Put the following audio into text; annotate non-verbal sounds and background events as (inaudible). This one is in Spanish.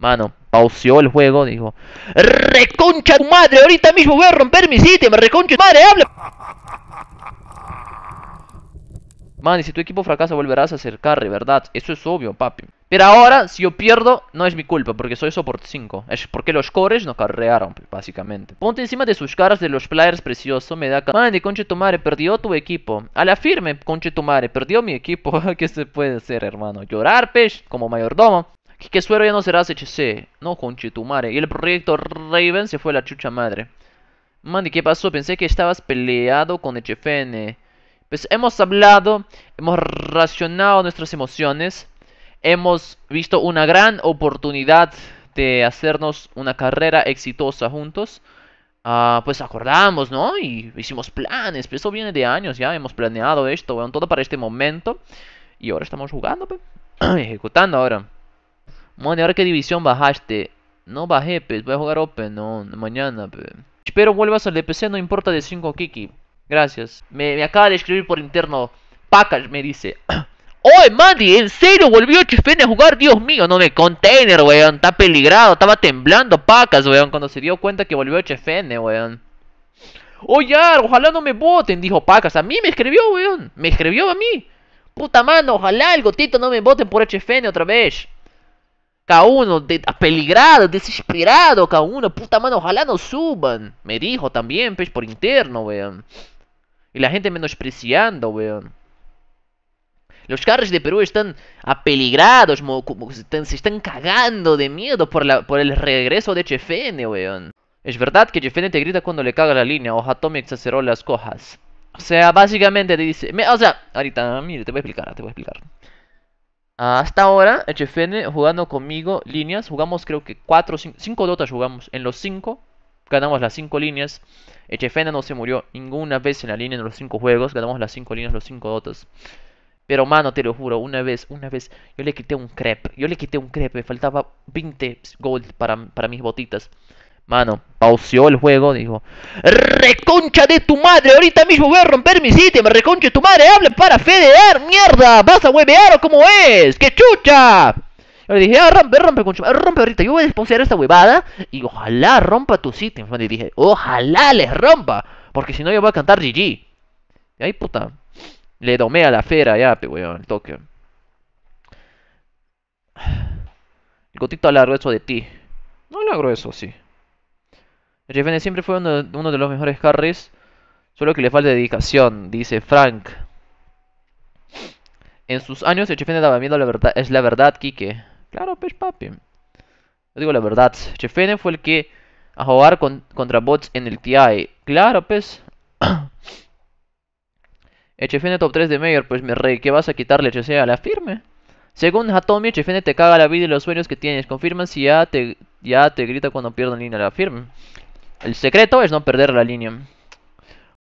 Mano, pauseó el juego, dijo: ¡Reconcha tu madre! Ahorita mismo voy a romper mi sitio, me reconcha tu madre, habla. Mani, si tu equipo fracasa, volverás a acercar, ¿verdad? Eso es obvio, papi. Pero ahora, si yo pierdo, no es mi culpa, porque soy soporte 5. Es porque los cores no carrearon, pues, básicamente. Ponte encima de sus caras de los players, precioso, me da... Man, de conche madre, perdió tu equipo. A la firme, conche madre, perdió mi equipo. (laughs) ¿Qué se puede hacer, hermano? Llorar, pez, pues, como mayordomo. Que suero ya no será HC. No, conchetumare. Y el proyecto Raven se fue a la chucha madre. Mandy, ¿qué pasó? Pensé que estabas peleado con HFN. Pues hemos hablado, hemos racionado nuestras emociones. Hemos visto una gran oportunidad de hacernos una carrera exitosa juntos. Ah, pues acordamos, ¿no? Y hicimos planes. Pues eso viene de años ya. Hemos planeado esto, Todo para este momento. Y ahora estamos jugando, (clears throat) Ejecutando ahora. Mano, ahora qué división bajaste? No bajé, pues. Voy a jugar Open, no, mañana, pues. Espero vuelvas al DPC, no importa de 5 Kiki. Gracias. Me, acaba de escribir por interno. Pacas, me dice. (clears throat) ¡Oye, Mandy! ¿En serio volvió HFN a jugar? Dios mío, no me container, weón. Está peligrado, estaba temblando Pacas, weón. Cuando se dio cuenta que volvió HFN weón. Oye, ojalá no me voten, dijo Pacas. A mí me escribió, weón. Me escribió a mí. Puta mano, ojalá el gotito no me voten por HFN otra vez. Cada uno de, apeligrado, desesperado, cada uno, puta mano, ojalá no suban. Me dijo también, pues, por interno, weón. Y la gente menospreciando, weón. Los carros de Perú están apeligrados, como, están, se están cagando de miedo por, la, por el regreso de Chefene, weón. Es verdad que Chefene te grita cuando le caga la línea, o Hatomi exageró las cojas. O sea, básicamente te dice... o sea, ahorita, mire, te voy a explicar, te voy a explicar hasta ahora, HFN jugando conmigo líneas, jugamos creo que 4, 5, 5 dotas jugamos. En los 5 ganamos las 5 líneas. HFN no se murió ninguna vez en la línea en los 5 juegos, ganamos las 5 líneas, los 5 dotas. Pero mano, te lo juro, una vez, una vez, yo le quité un crepe, yo le quité un crepe, me faltaba 20 gold para mis botitas. Mano, pauseó el juego, dijo, reconcha de tu madre, ahorita mismo voy a romper mi sitio, me reconcha de tu madre, hable para federar mierda, vas a huevear o cómo es, que chucha. Yo le dije, ah, rompe, rompe, rompe ahorita, yo voy a despausear esta huevada y ojalá rompa tu sitio. Y dije, ojalá les rompa, porque si no yo voy a cantar GG. Y ahí puta, le domé a la fera ya, pe weón, el toque. El gotito alargó eso de ti. No habla eso sí. HFN siempre fue uno, de los mejores carries, solo que le falta dedicación, dice Frank. En sus años, HFN daba miedo a la verdad. Es la verdad, Kike. Claro, pues papi. Yo digo la verdad. HFN fue el que a jugar contra bots en el TI. Claro, pues. HFN (coughs) top 3 de Mayor, pues mi rey, ¿qué vas a quitarle HC a la firme? Según Hatomi, HFN te caga la vida y los sueños que tienes. Confirman si ya te, ya te grita cuando pierden línea la firme. El secreto es no perder la línea.